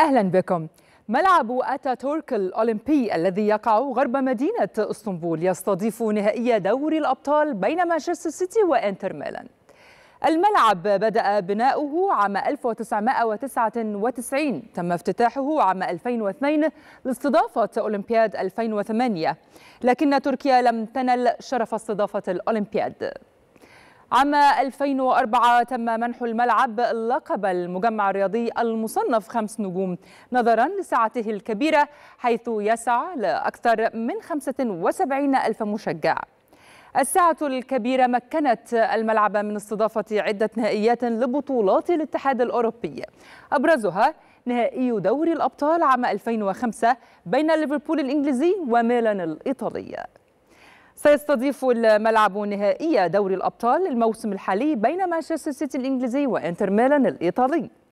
أهلا بكم ملعب أتاتورك الأولمبي الذي يقع غرب مدينة اسطنبول يستضيف نهائي دوري الأبطال بين مانشستر سيتي وإنتر ميلان الملعب بدأ بناؤه عام 1999 تم افتتاحه عام 2002 لاستضافة أولمبياد 2008 لكن تركيا لم تنل شرف استضافة الأولمبياد عام 2004 تم منح الملعب لقب المجمع الرياضي المصنف خمس نجوم نظرا لسعته الكبيرة حيث يسع لأكثر من 75 ألف مشجع الساعة الكبيرة مكنت الملعب من استضافة عدة نهائيات لبطولات الاتحاد الأوروبي أبرزها نهائي دوري الأبطال عام 2005 بين ليفربول الإنجليزي وميلان الإيطالي سيستضيف الملعب نهائي دوري الأبطال الموسم الحالي بين مانشستر سيتي الإنجليزي وإنتر ميلان الإيطالي